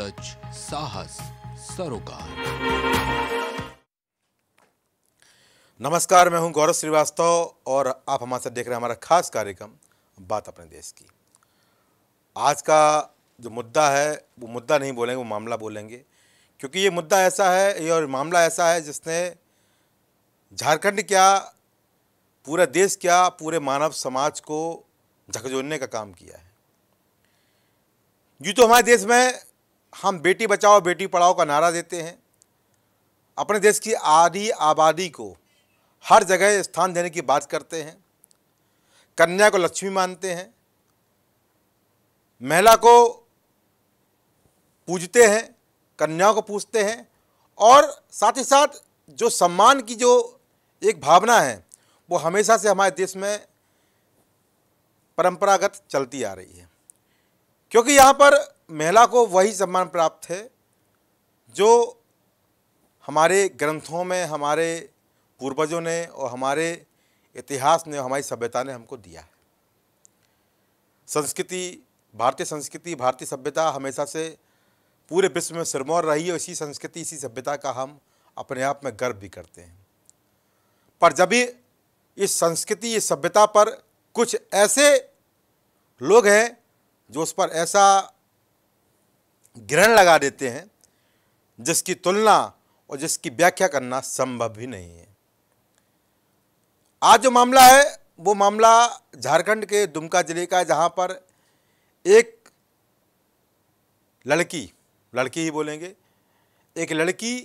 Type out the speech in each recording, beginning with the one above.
सच साहस सरोकार नमस्कार मैं हूं गौरव श्रीवास्तव और आप हमारे साथ देख रहे हैं हमारा खास कार्यक्रम बात अपने देश की आज का जो मुद्दा है वो मुद्दा नहीं बोलेंगे वो मामला बोलेंगे क्योंकि ये मुद्दा ऐसा है ये और मामला ऐसा है जिसने झारखंड क्या पूरा देश क्या पूरे मानव समाज को झकझोरने का काम किया है यूँ तो हमारे देश में हम बेटी बचाओ बेटी पढ़ाओ का नारा देते हैं अपने देश की आधी आबादी को हर जगह स्थान देने की बात करते हैं कन्या को लक्ष्मी मानते हैं महिला को पूजते हैं कन्याओं को पूजते हैं और साथ ही साथ जो सम्मान की जो एक भावना है वो हमेशा से हमारे देश में परंपरागत चलती आ रही है क्योंकि यहाँ पर महिला को वही सम्मान प्राप्त है जो हमारे ग्रंथों में हमारे पूर्वजों ने और हमारे इतिहास ने हमारी सभ्यता ने हमको दिया है संस्कृति भारतीय संस्कृति भारतीय सभ्यता हमेशा से पूरे विश्व में सिरमौर रही है इसी संस्कृति इसी सभ्यता का हम अपने आप में गर्व भी करते हैं पर जब भी इस संस्कृति इस सभ्यता पर कुछ ऐसे लोग हैं जो उस पर ऐसा ग्रहण लगा देते हैं जिसकी तुलना और जिसकी व्याख्या करना संभव भी नहीं है आज जो मामला है वो मामला झारखंड के दुमका जिले का है जहाँ पर एक लड़की लड़की ही बोलेंगे एक लड़की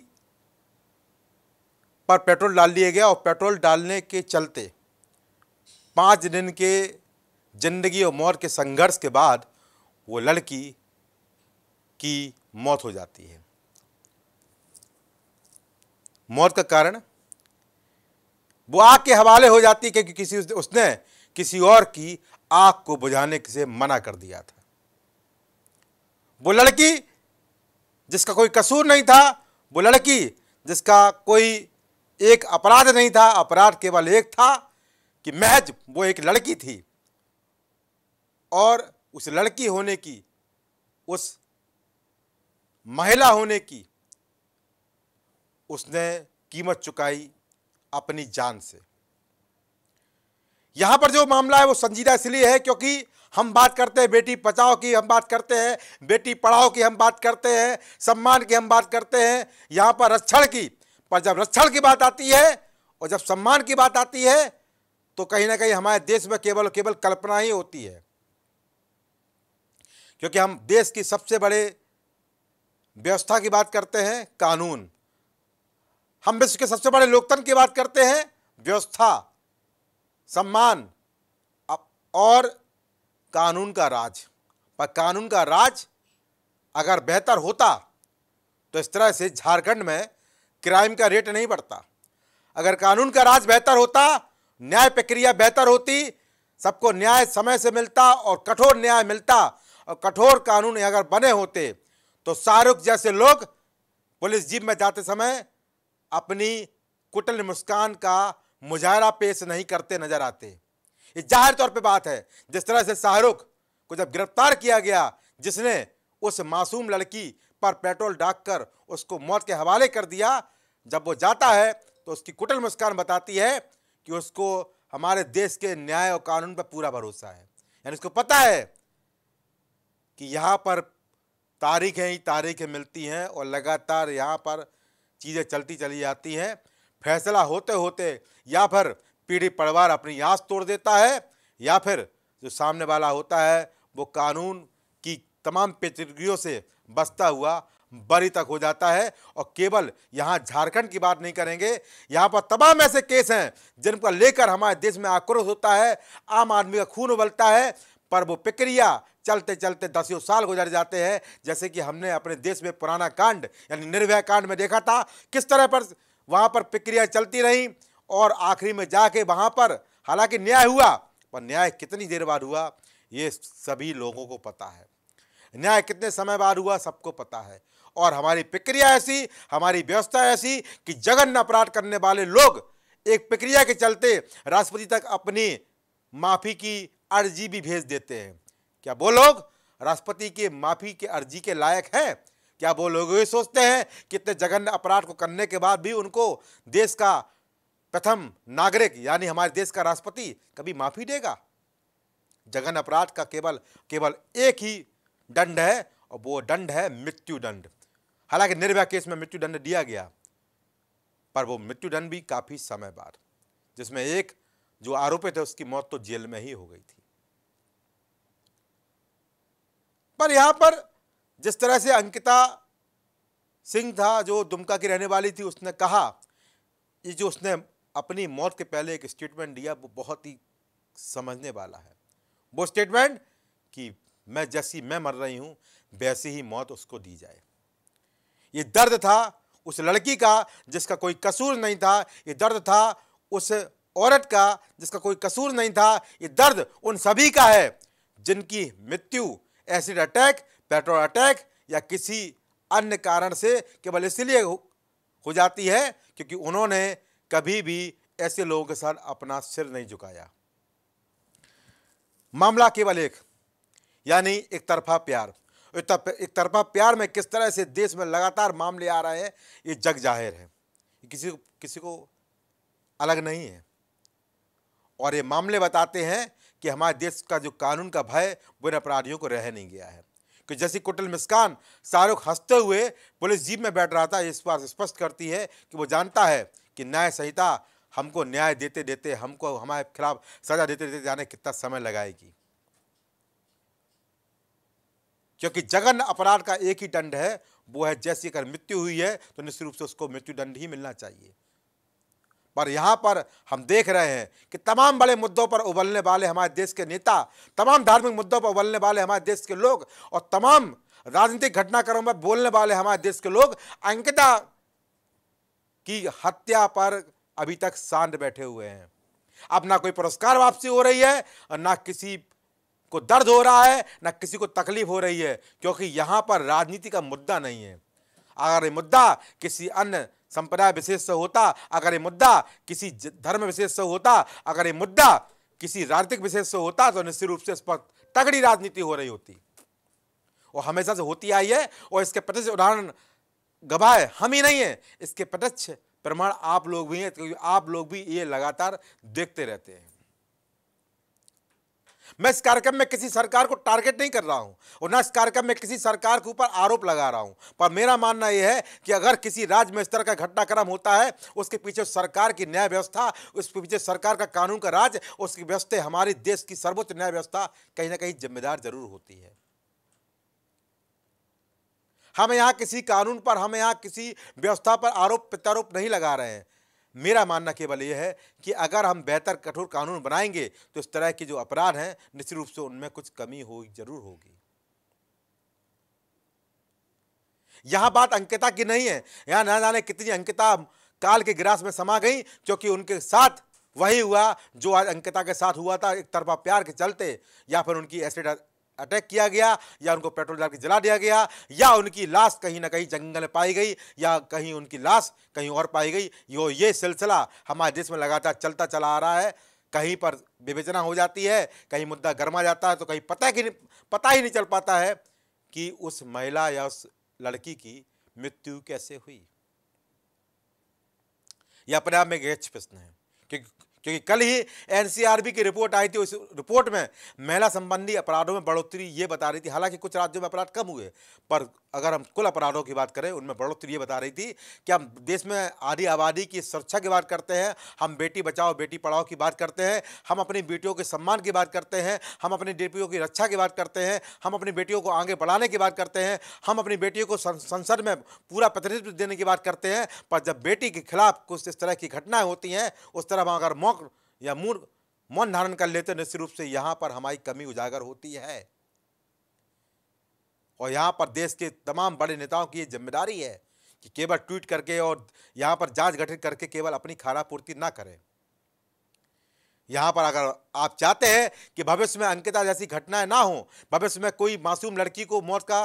पर पेट्रोल डाल दिया गया और पेट्रोल डालने के चलते पाँच दिन के ज़िंदगी और मौत के संघर्ष के बाद वो लड़की की मौत हो जाती है मौत का कारण वो आग के हवाले हो जाती है क्योंकि किसी उसने किसी और की आग को बुझाने से मना कर दिया था वो लड़की जिसका कोई कसूर नहीं था वो लड़की जिसका कोई एक अपराध नहीं था अपराध केवल एक था कि महज वो एक लड़की थी और उस लड़की होने की उस महिला होने की उसने कीमत चुकाई अपनी जान से यहां पर जो मामला है वो संजीदा इसलिए है क्योंकि हम बात करते हैं बेटी बचाओ की हम बात करते हैं बेटी पढ़ाओ की हम बात करते हैं सम्मान की हम बात करते हैं यहां पर रक्षण की पर जब रक्षण की बात आती है और जब सम्मान की बात आती है तो कहीं ना कहीं हमारे देश में केवल केवल कल्पना ही होती है क्योंकि हम देश की सबसे बड़े व्यवस्था की बात करते हैं कानून हम विश्व के सबसे बड़े लोकतंत्र की बात करते हैं व्यवस्था सम्मान और कानून का राज पर कानून का राज अगर बेहतर होता तो इस तरह से झारखंड में क्राइम का रेट नहीं बढ़ता अगर कानून का राज बेहतर होता न्याय प्रक्रिया बेहतर होती सबको न्याय समय से मिलता और कठोर न्याय मिलता और कठोर कानून अगर बने होते तो शाहरुख जैसे लोग पुलिस जीप में जाते समय अपनी कुटल मुस्कान का मुजाहरा पेश नहीं करते नजर आते ये जाहिर तौर पे बात है जिस तरह से शाहरुख को जब गिरफ्तार किया गया जिसने उस मासूम लड़की पर पेट्रोल डाक कर उसको मौत के हवाले कर दिया जब वो जाता है तो उसकी कुटल मुस्कान बताती है कि उसको हमारे देश के न्याय और कानून पर पूरा भरोसा है यानी उसको पता है कि यहाँ पर तारीखें ही तारीखें मिलती हैं और लगातार यहाँ पर चीज़ें चलती चली जाती हैं फैसला होते होते या फिर पीढ़ी परिवार अपनी आँस तोड़ देता है या फिर जो सामने वाला होता है वो कानून की तमाम पेचिदगियों से बसता हुआ बरी तक हो जाता है और केवल यहाँ झारखंड की बात नहीं करेंगे यहाँ पर तमाम ऐसे केस हैं जिनका लेकर हमारे देश में आक्रोश होता है आम आदमी का खून उबलता है पर वो प्रक्रिया चलते चलते दसियों साल गुजर जाते हैं जैसे कि हमने अपने देश में पुराना कांड यानी निर्भया कांड में देखा था किस तरह पर वहाँ पर प्रक्रिया चलती रही और आखिरी में जाके वहाँ पर हालांकि न्याय हुआ पर न्याय कितनी देर बाद हुआ ये सभी लोगों को पता है न्याय कितने समय बाद हुआ सबको पता है और हमारी प्रक्रिया ऐसी हमारी व्यवस्था ऐसी कि जघन्य अपराध करने वाले लोग एक प्रक्रिया के चलते राष्ट्रपति तक अपनी माफ़ी की अर्जी भी भेज देते हैं क्या वो लोग राष्ट्रपति के माफ़ी के अर्जी के लायक हैं क्या वो लोग ये सोचते हैं कि इतने जघन्य अपराध को करने के बाद भी उनको देश का प्रथम नागरिक यानी हमारे देश का राष्ट्रपति कभी माफ़ी देगा जघन अपराध का केवल केवल एक ही दंड है और वो दंड है मृत्यु दंड हालांकि निर्भया केस में मृत्यु दंड दिया गया पर वो मृत्यु दंड भी काफ़ी समय बाद जिसमें एक जो आरोपित है तो उसकी मौत तो जेल में ही हो गई थी पर यहां पर जिस तरह से अंकिता सिंह था जो दुमका की रहने वाली थी उसने कहा ये जो उसने अपनी मौत के पहले एक स्टेटमेंट दिया वो बहुत ही समझने वाला है वो स्टेटमेंट कि मैं जैसी मैं मर रही हूं वैसी ही मौत उसको दी जाए ये दर्द था उस लड़की का जिसका कोई कसूर नहीं था ये दर्द था उस औरत का जिसका कोई कसूर नहीं था ये दर्द उन सभी का है जिनकी मृत्यु एसिड अटैक पेट्रोल अटैक या किसी अन्य कारण से केवल इसलिए हो जाती है क्योंकि उन्होंने कभी भी ऐसे लोगों के साथ अपना सिर नहीं झुकाया मामला केवल एक यानी एक तरफा प्यार एक तरफा प्यार में किस तरह से देश में लगातार मामले आ रहे हैं ये जग जाहिर है किसी किसी को अलग नहीं है और ये मामले बताते हैं कि हमारे देश का जो कानून का भय वो इन अपराधियों को रह नहीं गया है कि जैसी कुटल मिस्कान शाहरुख हंसते हुए पुलिस जीप में बैठ रहा था इस बात स्पष्ट करती है कि वो जानता है कि न्याय संहिता हमको न्याय देते देते हमको हमारे खिलाफ सजा देते देते जाने कितना समय लगाएगी क्योंकि जघन अपराध का एक ही दंड है वो है जैसी अगर मृत्यु हुई है तो निश्चित रूप से उसको मृत्यु दंड ही मिलना चाहिए पर यहाँ पर हम देख रहे हैं कि तमाम बड़े मुद्दों पर उबलने वाले हमारे देश के नेता तमाम धार्मिक मुद्दों पर उबलने वाले हमारे देश के लोग और तमाम राजनीतिक घटनाक्रमों में बोलने वाले हमारे देश के लोग अंकिता की हत्या पर अभी तक शांत बैठे हुए हैं अब ना कोई पुरस्कार वापसी हो रही है और ना किसी को दर्द हो रहा है ना किसी को तकलीफ हो रही है क्योंकि यहाँ पर राजनीति का मुद्दा नहीं है अगर ये मुद्दा किसी अन्य संप्रदाय विशेष से होता अगर ये मुद्दा किसी धर्म विशेष से होता अगर ये मुद्दा किसी राजनीतिक विशेष से होता तो निश्चित रूप से इस पर तगड़ी राजनीति हो रही होती और हमेशा से होती आई है और इसके प्रत्यक्ष उदाहरण गवाह हम ही नहीं है इसके प्रत्यक्ष प्रमाण आप लोग भी हैं क्योंकि आप लोग भी ये लगातार देखते रहते हैं मैं इस कार्यक्रम में किसी सरकार को टारगेट नहीं कर रहा हूं और ना इस कार्यक्रम में किसी सरकार के ऊपर आरोप लगा रहा हूं पर मेरा मानना यह है कि अगर किसी राज्य में इस तरह का घटनाक्रम होता है उसके पीछे सरकार की न्याय व्यवस्था उसके पीछे सरकार का कानून का राज उसकी व्यवस्था हमारे देश की सर्वोच्च न्याय व्यवस्था कहीं ना कहीं जिम्मेदार जरूर होती है हम यहाँ किसी कानून पर हम यहाँ किसी व्यवस्था पर आरोप प्रत्यारोप नहीं लगा रहे हैं मेरा मानना केवल यह है कि अगर हम बेहतर कठोर कानून बनाएंगे तो इस तरह के जो अपराध हैं निश्चित रूप से उनमें कुछ कमी हो जरूर होगी यहां बात अंकिता की नहीं है यहां ना जाने कितनी अंकिता काल के गिरास में समा गई क्योंकि उनके साथ वही हुआ जो आज अंकिता के साथ हुआ था एक तरफा प्यार के चलते या फिर उनकी एसिड अटैक किया गया या उनको पेट्रोल डाल के जला दिया गया या उनकी लाश कहीं ना कहीं जंगल में पाई गई या कहीं उनकी लाश कहीं और पाई गई यो ये सिलसिला हमारे देश में लगातार चलता चला आ रहा है कहीं पर विवेचना हो जाती है कहीं मुद्दा गर्मा जाता है तो कहीं पता ही पता ही नहीं चल पाता है कि उस महिला या उस लड़की की मृत्यु कैसे हुई यह अपने आप में एक प्रश्न है क्योंकि कल ही एनसीआरबी की रिपोर्ट आई थी उस रिपोर्ट में महिला संबंधी अपराधों में बढ़ोतरी ये बता रही थी हालांकि कुछ राज्यों में अपराध कम हुए पर अगर हम कुल अपराधों की बात करें उनमें बढ़ोतरी ये बता रही थी कि हम देश में आधी आबादी की सुरक्षा की बात करते हैं हम बेटी बचाओ बेटी पढ़ाओ की बात करते हैं हम अपनी बेटियों के सम्मान की बात करते हैं हम अपनी बेटियों की रक्षा की बात करते हैं हम अपनी बेटियों को आगे बढ़ाने की बात करते हैं हम अपनी बेटियों को संसद में पूरा प्रतिनिधित्व देने की बात करते हैं पर जब बेटी के खिलाफ कुछ इस तरह की घटनाएं होती हैं उस तरह अगर मौका शौक या मूर्ख मन धारण कर लेते निश्चित रूप से यहां पर हमारी कमी उजागर होती है और यहां पर देश के तमाम बड़े नेताओं की ये जिम्मेदारी है कि केवल ट्वीट करके और यहां पर जांच गठित करके केवल अपनी खाना पूर्ति ना करें यहां पर अगर आप चाहते हैं कि भविष्य में अंकिता जैसी घटनाएं ना हो भविष्य में कोई मासूम लड़की को मौत का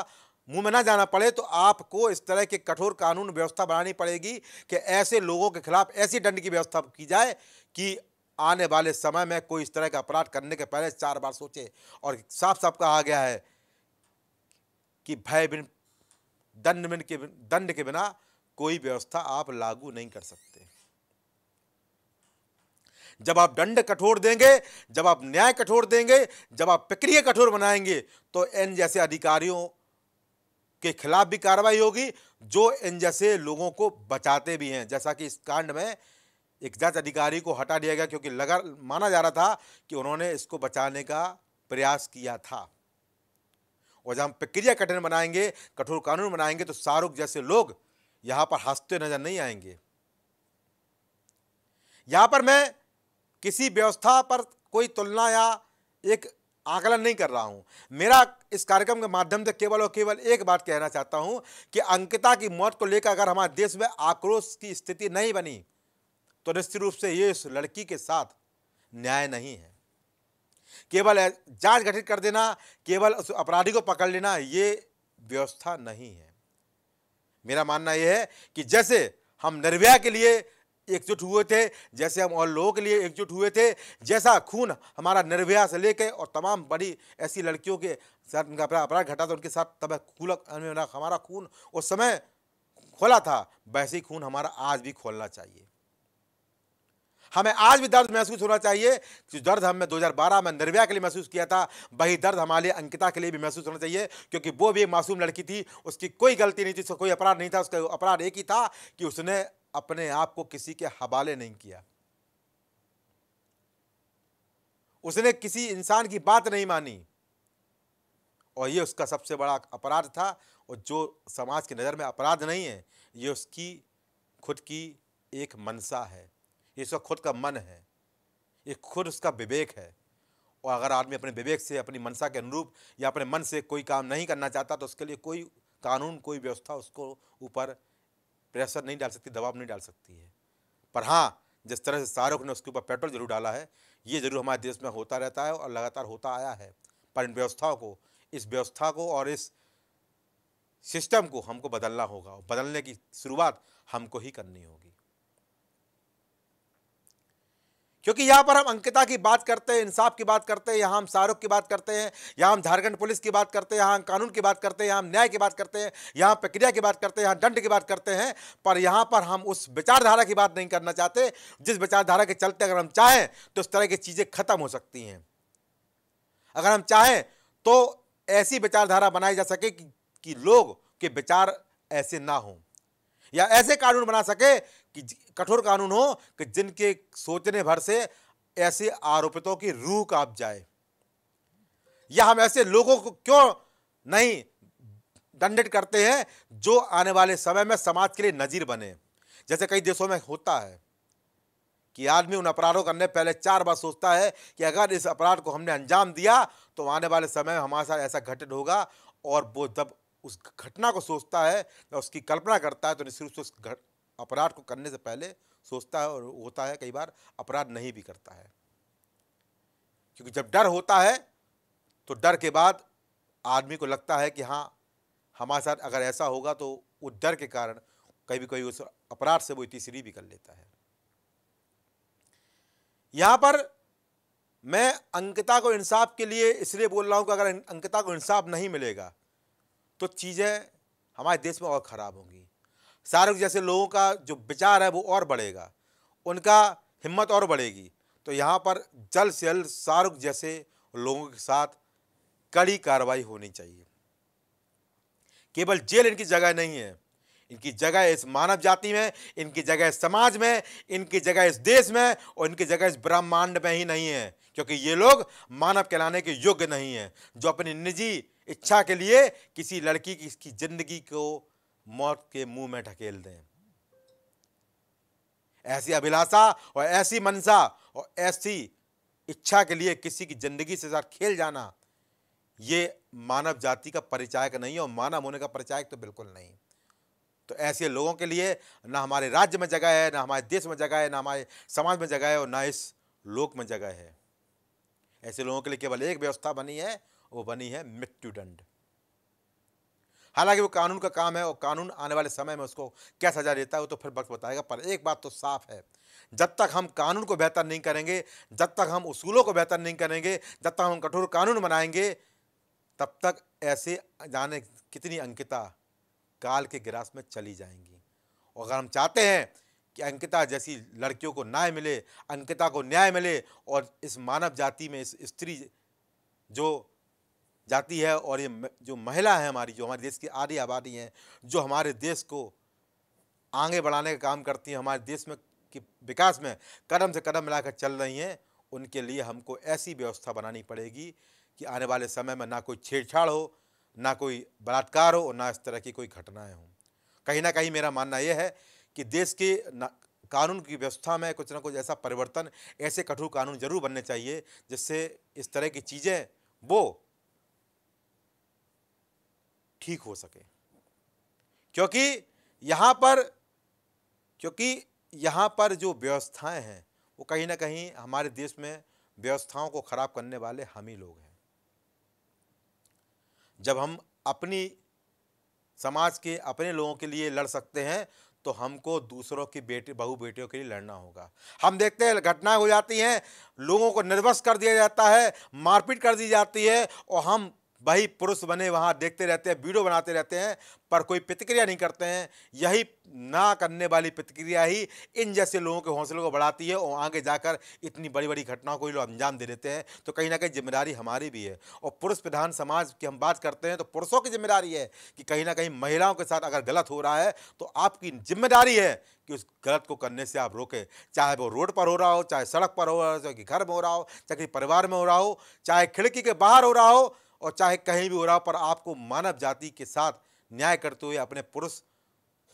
मुंह में ना जाना पड़े तो आपको इस तरह के कठोर कानून व्यवस्था बनानी पड़ेगी कि ऐसे लोगों के खिलाफ ऐसी दंड की व्यवस्था की जाए कि आने वाले समय में कोई इस तरह का अपराध करने के पहले चार बार सोचे और साफ साफ कहा गया है कि भय बिन दंड बिन के दंड के बिना कोई व्यवस्था आप लागू नहीं कर सकते जब आप दंड कठोर देंगे जब आप न्याय कठोर देंगे जब आप प्रक्रिया कठोर बनाएंगे तो इन जैसे अधिकारियों के खिलाफ भी कार्रवाई होगी जो इन जैसे लोगों को बचाते भी हैं जैसा कि इस कांड में एक जांच अधिकारी को हटा दिया गया क्योंकि लगा माना जा रहा था कि उन्होंने इसको बचाने का प्रयास किया था और जब हम प्रक्रिया कठिन बनाएंगे कठोर कानून बनाएंगे तो शाहरुख जैसे लोग यहां पर हंसते नजर नहीं आएंगे यहां पर मैं किसी व्यवस्था पर कोई तुलना या एक आकलन नहीं कर रहा हूं मेरा इस कार्यक्रम के माध्यम से केवल और केवल एक बात कहना चाहता हूं कि अंकिता की मौत को लेकर अगर हमारे देश में आक्रोश की स्थिति नहीं बनी तो निश्चित रूप से ये इस लड़की के साथ न्याय नहीं है केवल जांच गठित कर देना केवल उस अपराधी को पकड़ लेना ये व्यवस्था नहीं है मेरा मानना यह है कि जैसे हम निर्भया के लिए एकजुट हुए थे जैसे हम और लोगों के लिए एकजुट हुए थे जैसा खून हमारा निर्भया से लेकर और तमाम बड़ी ऐसी लड़कियों के साथ उनका अपराध घटा था उनके साथ तब खूला हमारा खून उस समय खोला था वैसे ही खून हमारा आज भी खोलना चाहिए हमें आज भी दर्द महसूस होना चाहिए जो दर्द हमने 2012 में निर्भया के लिए महसूस किया था वही दर्द हमारे लिए अंकिता के लिए भी महसूस होना चाहिए क्योंकि वो भी एक मासूम लड़की थी उसकी कोई गलती नहीं थी उसका कोई अपराध नहीं था उसका अपराध एक ही था कि उसने अपने आप को किसी के हवाले नहीं किया उसने किसी इंसान की बात नहीं मानी और यह उसका सबसे बड़ा अपराध था और जो समाज की नज़र में अपराध नहीं है ये उसकी खुद की एक मनसा है ये उसका खुद का मन है ये खुद उसका विवेक है और अगर आदमी अपने विवेक से अपनी मनसा के अनुरूप या अपने मन से कोई काम नहीं करना चाहता तो उसके लिए कोई कानून कोई व्यवस्था उसको ऊपर प्रेशर नहीं डाल सकती दबाव नहीं डाल सकती है पर हाँ जिस तरह से शाहरुख ने उसके ऊपर पेट्रोल जरूर डाला है ये जरूर हमारे देश में होता रहता है और लगातार होता आया है पर इन व्यवस्थाओं को इस व्यवस्था को और इस सिस्टम को हमको बदलना होगा बदलने की शुरुआत हमको ही करनी होगी क्योंकि यहाँ पर हम अंकिता की बात करते हैं इंसाफ की बात करते हैं यहाँ हम शाहरुख की बात करते हैं यहाँ हम झारखंड पुलिस की बात करते हैं यहाँ हम कानून की बात करते हैं यहाँ हम न्याय की बात करते हैं यहाँ प्रक्रिया की बात करते हैं यहाँ दंड की बात करते हैं पर यहाँ पर हम उस विचारधारा की बात नहीं करना चाहते जिस विचारधारा के चलते अगर हम चाहें तो इस तरह की चीज़ें खत्म हो सकती हैं अगर हम चाहें तो ऐसी विचारधारा बनाई जा सके कि, कि लोग के विचार ऐसे ना हों या ऐसे कानून बना सके कि कठोर कानून हो कि जिनके सोचने भर से ऐसे आरोपितों की रूह काप जाए या हम ऐसे लोगों को क्यों नहीं दंडित करते हैं जो आने वाले समय में समाज के लिए नजीर बने जैसे कई देशों में होता है कि आदमी उन अपराधों करने पहले चार बार सोचता है कि अगर इस अपराध को हमने अंजाम दिया तो आने वाले समय में हमारे साथ ऐसा घटित होगा और वो जब उस घटना को सोचता है या उसकी कल्पना करता है तो निश्चित रूप से उस अपराध को करने से पहले सोचता है और होता है कई बार अपराध नहीं भी करता है क्योंकि जब डर होता है तो डर के बाद आदमी को लगता है कि हाँ हमारे साथ अगर ऐसा होगा तो वो डर के कारण कभी कभी उस अपराध से वो तीसरी भी कर लेता है यहाँ पर मैं अंकिता को इंसाफ के लिए इसलिए बोल रहा हूँ कि अगर अंकिता को इंसाफ नहीं मिलेगा तो चीज़ें हमारे देश में और ख़राब होंगी शाहरुख जैसे लोगों का जो विचार है वो और बढ़ेगा उनका हिम्मत और बढ़ेगी तो यहाँ पर जल्द से जल्द शाहरुख जैसे लोगों के साथ कड़ी कार्रवाई होनी चाहिए केवल जेल इनकी जगह नहीं है इनकी जगह इस मानव जाति में इनकी जगह इस समाज में इनकी जगह इस देश में और इनकी जगह इस ब्रह्मांड में ही नहीं है क्योंकि ये लोग मानव कहलाने के योग्य नहीं हैं जो अपनी निजी इच्छा के लिए किसी लड़की की इसकी ज़िंदगी को मौत के मुंह में ढकेल दें ऐसी अभिलाषा और ऐसी मनसा और ऐसी इच्छा के लिए किसी की जिंदगी से साथ खेल जाना ये मानव जाति का परिचायक नहीं है और मानव होने का परिचायक तो बिल्कुल नहीं तो ऐसे लोगों के लिए ना हमारे राज्य में जगह है ना हमारे देश में जगह है ना हमारे समाज में जगह है और ना इस लोक में जगह है ऐसे लोगों के लिए केवल एक व्यवस्था बनी है वो बनी है मृत्युदंड हालांकि वो कानून का काम है और कानून आने वाले समय में उसको क्या सजा देता है वो तो फिर वक्त बताएगा पर एक बात तो साफ है जब तक हम कानून को बेहतर नहीं करेंगे जब तक हम उसूलों को बेहतर नहीं करेंगे जब तक हम कठोर कानून बनाएंगे तब तक ऐसे जाने कितनी अंकिता काल के ग्रास में चली जाएंगी और अगर हम चाहते हैं कि अंकिता जैसी लड़कियों को न्याय मिले अंकिता को न्याय मिले और इस मानव जाति में इस स्त्री जो जाती है और ये जो महिला है हमारी जो हमारे देश की आधी आबादी हैं जो हमारे देश को आगे बढ़ाने का काम करती हैं हमारे देश में के विकास में कदम से कदम मिलाकर चल रही हैं उनके लिए हमको ऐसी व्यवस्था बनानी पड़ेगी कि आने वाले समय में ना कोई छेड़छाड़ हो ना कोई बलात्कार हो और ना इस तरह की कोई घटनाएँ हों कहीं ना कहीं मेरा मानना यह है कि देश के कानून की व्यवस्था में कुछ ना कुछ ऐसा परिवर्तन ऐसे कठोर कानून जरूर बनने चाहिए जिससे इस तरह की चीज़ें वो ठीक हो सके क्योंकि यहाँ पर क्योंकि यहाँ पर जो व्यवस्थाएं हैं वो कहीं ना कहीं हमारे देश में व्यवस्थाओं को ख़राब करने वाले हम ही लोग हैं जब हम अपनी समाज के अपने लोगों के लिए लड़ सकते हैं तो हमको दूसरों की बेटे बहू बेटियों के लिए लड़ना होगा हम देखते हैं घटनाएं हो जाती हैं लोगों को निर्वस्त कर दिया जाता है मारपीट कर दी जाती है और हम वही पुरुष बने वहाँ देखते रहते हैं वीडियो बनाते रहते हैं पर कोई प्रतिक्रिया नहीं करते हैं यही ना करने वाली प्रतिक्रिया ही इन जैसे लोगों के हौसले को बढ़ाती है और आगे जाकर इतनी बड़ी बड़ी घटनाओं को ही लोग अंजाम दे देते हैं तो कहीं ना कहीं जिम्मेदारी हमारी भी है और पुरुष प्रधान समाज की हम बात करते हैं तो पुरुषों की जिम्मेदारी है कि कहीं ना कहीं महिलाओं के साथ अगर गलत हो रहा है तो आपकी जिम्मेदारी है कि उस गलत को करने से आप रोकें चाहे वो रोड पर हो रहा हो चाहे सड़क पर हो रहा हो चाहे घर में हो रहा हो चाहे परिवार में हो रहा हो चाहे खिड़की के बाहर हो रहा हो और चाहे कहीं भी हो रहा पर आपको मानव जाति के साथ न्याय करते हुए अपने पुरुष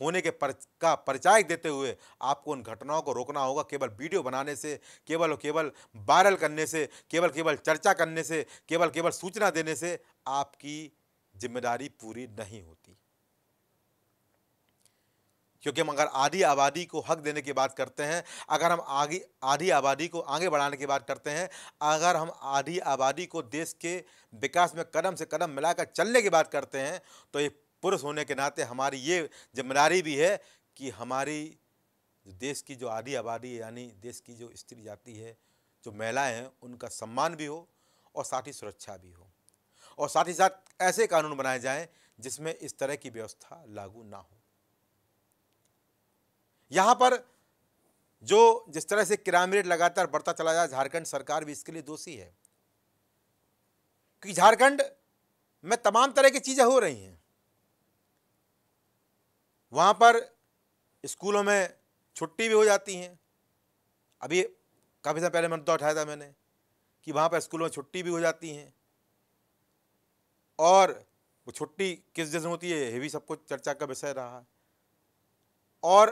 होने के पर का परिचायक देते हुए आपको उन घटनाओं को रोकना होगा केवल वीडियो बनाने से केवल और केवल वायरल करने से केवल केवल चर्चा करने से केवल केवल सूचना देने से आपकी जिम्मेदारी पूरी नहीं होती क्योंकि हम अगर आधी आबादी को हक देने की बात करते हैं अगर हम आगे आधी आबादी को आगे बढ़ाने की बात करते हैं अगर हम आधी आबादी को देश के विकास में कदम से कदम मिलाकर चलने की बात करते हैं तो ये पुरुष होने के नाते हमारी ये जिम्मेदारी भी है कि हमारी देश की जो आधी आबादी यानी देश की जो स्त्री जाति है जो महिलाएँ हैं उनका सम्मान भी हो और साथ ही सुरक्षा भी हो और साथ ही साथ ऐसे कानून बनाए जाएँ जिसमें इस तरह की व्यवस्था लागू ना हो यहाँ पर जो जिस तरह से क्राइम रेट लगातार बढ़ता चला जा झारखंड सरकार भी इसके लिए दोषी है क्योंकि झारखंड में तमाम तरह की चीज़ें हो रही हैं वहाँ पर स्कूलों में छुट्टी भी हो जाती हैं अभी काफ़ी समय पहले मुद्दा उठाया था मैंने कि वहाँ पर स्कूलों में छुट्टी भी हो जाती हैं और वो छुट्टी किस दिन होती है ये भी सबको चर्चा का विषय रहा और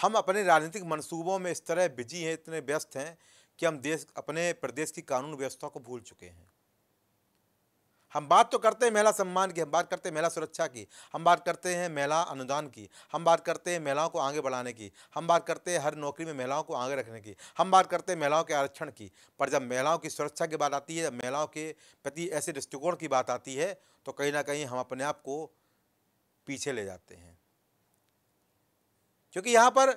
हम अपने राजनीतिक मंसूबों में इस तरह बिजी हैं इतने व्यस्त हैं कि हम देश अपने प्रदेश की कानून व्यवस्था को भूल चुके हैं हम बात तो करते हैं महिला सम्मान की हम बात करते हैं महिला सुरक्षा की हम बात करते हैं महिला अनुदान की हम बात करते हैं महिलाओं को आगे बढ़ाने की हम बात करते हैं हर नौकरी में महिलाओं को आगे रखने की हम बात करते हैं महिलाओं के आरक्षण की पर जब महिलाओं की सुरक्षा की बात आती है जब महिलाओं के प्रति ऐसे दृष्टिकोण की बात आती है तो कहीं ना कहीं हम अपने आप को पीछे ले जाते हैं क्योंकि यहाँ पर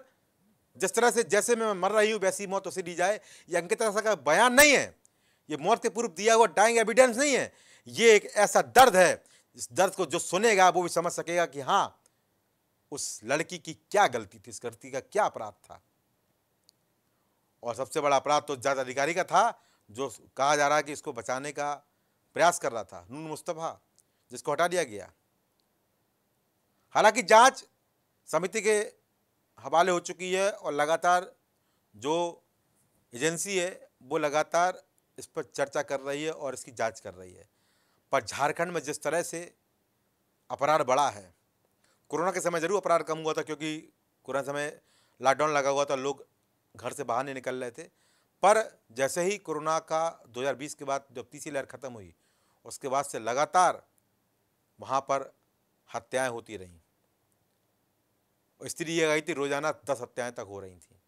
जिस तरह से जैसे मैं मर रही हूँ वैसी मौत उसे दी जाए ये अंकिता का बयान नहीं है ये मौत के पूर्व दिया हुआ डाइंग एविडेंस नहीं है ये एक ऐसा दर्द है इस दर्द को जो सुनेगा वो भी समझ सकेगा कि हाँ उस लड़की की क्या गलती थी इस गलती का क्या अपराध था और सबसे बड़ा अपराध तो जांच अधिकारी का था जो कहा जा रहा है कि इसको बचाने का प्रयास कर रहा था नून मुस्तफ़ा जिसको हटा दिया गया हालांकि जांच समिति के हवाले हो चुकी है और लगातार जो एजेंसी है वो लगातार इस पर चर्चा कर रही है और इसकी जांच कर रही है पर झारखंड में जिस तरह से अपराध बढ़ा है कोरोना के समय ज़रूर अपराध कम हुआ था क्योंकि कोरोना समय लॉकडाउन लगा हुआ था लोग घर से बाहर नहीं निकल रहे थे पर जैसे ही कोरोना का 2020 के बाद जब तीसरी लहर ख़त्म हुई उसके बाद से लगातार वहाँ पर हत्याएं होती रहीं स्त्री ये गई थी रोजाना दस हत्याएं तक हो रही थी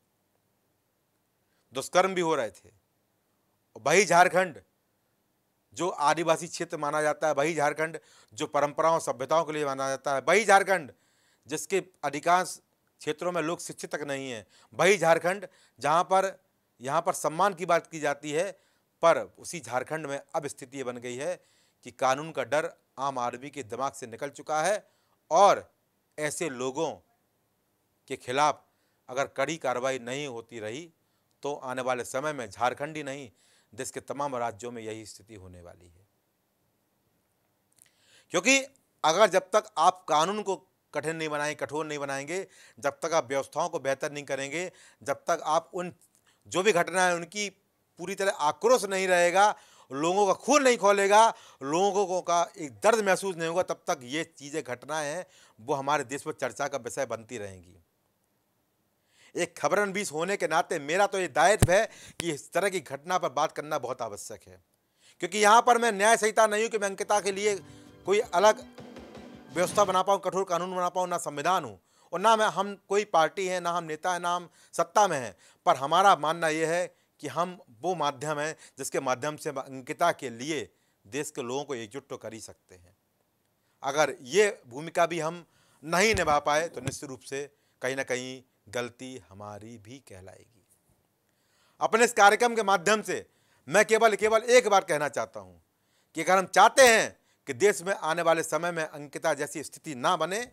दुष्कर्म भी हो रहे थे वही झारखंड जो आदिवासी क्षेत्र माना जाता है वही झारखंड जो परंपराओं सभ्यताओं के लिए माना जाता है वही झारखंड जिसके अधिकांश क्षेत्रों में लोग शिक्षित तक नहीं हैं वही झारखंड जहाँ पर यहाँ पर सम्मान की बात की जाती है पर उसी झारखंड में अब स्थिति बन गई है कि कानून का डर आम आदमी के दिमाग से निकल चुका है और ऐसे लोगों के खिलाफ अगर कड़ी कार्रवाई नहीं होती रही तो आने वाले समय में झारखंड ही नहीं देश के तमाम राज्यों में यही स्थिति होने वाली है क्योंकि अगर जब तक आप कानून को कठिन नहीं बनाएंगे कठोर नहीं बनाएंगे जब तक आप व्यवस्थाओं को बेहतर नहीं करेंगे जब तक आप उन जो भी घटना है उनकी पूरी तरह आक्रोश नहीं रहेगा लोगों का खून नहीं खोलेगा लोगों का एक दर्द महसूस नहीं होगा तब तक ये चीज़ें घटनाएं हैं वो हमारे देश पर चर्चा का विषय बनती रहेंगी एक खबरन बीस होने के नाते मेरा तो ये दायित्व है कि इस तरह की घटना पर बात करना बहुत आवश्यक है क्योंकि यहाँ पर मैं न्याय संहिता नहीं हूँ कि मैं अंकिता के लिए कोई अलग व्यवस्था बना पाऊँ कठोर कानून बना पाऊँ ना संविधान हूँ और ना मैं हम कोई पार्टी है ना हम नेता है ना हम सत्ता में हैं पर हमारा मानना यह है कि हम वो माध्यम हैं जिसके माध्यम से अंकिता के लिए देश के लोगों को एकजुट तो कर ही सकते हैं अगर ये भूमिका भी हम नहीं निभा पाए तो निश्चित रूप से कहीं ना कहीं गलती हमारी भी कहलाएगी अपने इस कार्यक्रम के माध्यम से मैं केवल केवल एक बार कहना चाहता हूं कि अगर हम चाहते हैं कि देश में आने वाले समय में अंकिता जैसी स्थिति ना बने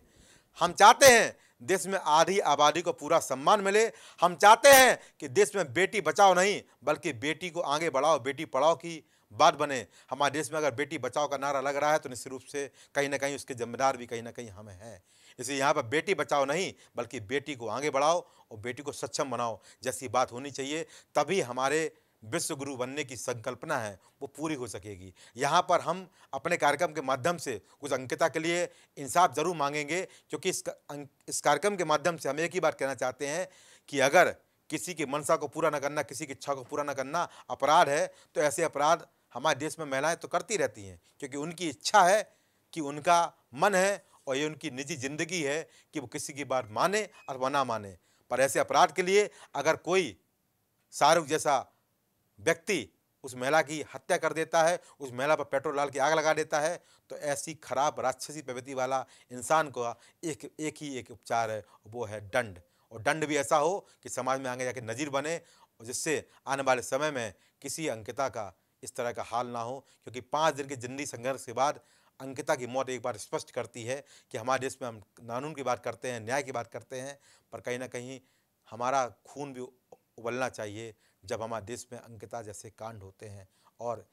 हम चाहते हैं देश में आधी आबादी को पूरा सम्मान मिले हम चाहते हैं कि देश में बेटी बचाओ नहीं बल्कि बेटी को आगे बढ़ाओ बेटी पढ़ाओ की बात बने हमारे देश में अगर बेटी बचाओ का नारा लग रहा है तो निश्चित रूप से कहीं ना कहीं उसके जिम्मेदार भी कहीं ना कहीं हम हैं इसलिए यहाँ पर बेटी बचाओ नहीं बल्कि बेटी को आगे बढ़ाओ और बेटी को सक्षम बनाओ जैसी बात होनी चाहिए तभी हमारे विश्व गुरु बनने की संकल्पना है वो पूरी हो सकेगी यहाँ पर हम अपने कार्यक्रम के माध्यम से कुछ अंकिता के लिए इंसाफ ज़रूर मांगेंगे क्योंकि इस अं, इस कार्यक्रम के माध्यम से हम एक ही बात कहना चाहते हैं कि अगर किसी की मनसा को पूरा न करना किसी की इच्छा को पूरा न करना अपराध है तो ऐसे अपराध हमारे देश में महिलाएं तो करती रहती हैं क्योंकि उनकी इच्छा है कि उनका मन है और ये उनकी निजी ज़िंदगी है कि वो किसी की बात माने अथवा ना माने पर ऐसे अपराध के लिए अगर कोई शाहरुख जैसा व्यक्ति उस महिला की हत्या कर देता है उस महिला पर पेट्रोल डाल के आग लगा देता है तो ऐसी खराब राक्षसी प्रवृत्ति वाला इंसान का एक एक ही एक उपचार है वो है दंड और दंड भी ऐसा हो कि समाज में आगे जाके नज़ीर बने और जिससे आने वाले समय में किसी अंकिता का इस तरह का हाल ना हो क्योंकि पाँच दिन के जिंदगी संघर्ष के बाद अंकिता की मौत एक बार स्पष्ट करती है कि हमारे देश में हम कानून की बात करते हैं न्याय की बात करते हैं पर कहीं ना कहीं हमारा खून भी उबलना चाहिए जब हमारे देश में अंकिता जैसे कांड होते हैं और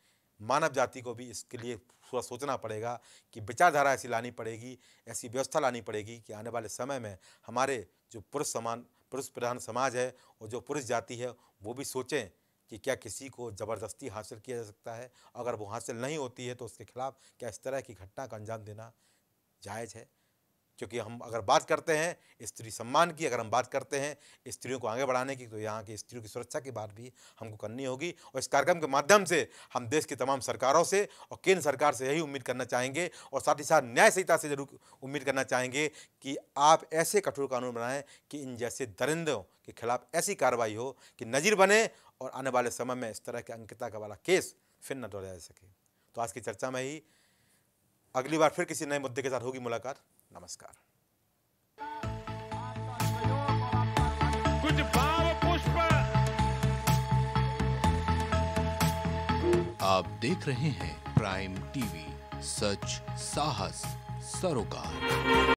मानव जाति को भी इसके लिए थोड़ा सोचना पड़ेगा कि विचारधारा ऐसी लानी पड़ेगी ऐसी व्यवस्था लानी पड़ेगी कि आने वाले समय में हमारे जो पुरुष समान पुरुष प्रधान समाज है और जो पुरुष जाति है वो भी सोचें कि क्या किसी को ज़बरदस्ती हासिल किया जा सकता है अगर वो हासिल नहीं होती है तो उसके खिलाफ क्या इस तरह की घटना का अंजाम देना जायज़ है क्योंकि हम अगर बात करते हैं स्त्री सम्मान की अगर हम बात करते हैं स्त्रियों को आगे बढ़ाने की तो यहाँ की स्त्रियों की सुरक्षा की बात भी हमको करनी होगी और इस कार्यक्रम के माध्यम से हम देश की तमाम सरकारों से और केंद्र सरकार से यही उम्मीद करना चाहेंगे और साथ ही साथ न्याय संहिता से जरूर उम्मीद करना चाहेंगे कि आप ऐसे कठोर कानून बनाएँ कि इन जैसे दरिंदों के खिलाफ ऐसी कार्रवाई हो कि नज़ीर बने और आने वाले समय में इस तरह के अंकिता का वाला केस फिर न दोहराया जा सके तो आज की चर्चा में ही अगली बार फिर किसी नए मुद्दे के साथ होगी मुलाकात नमस्कार कुछ भाव पुष्प आप देख रहे हैं प्राइम टीवी सच साहस सरोकार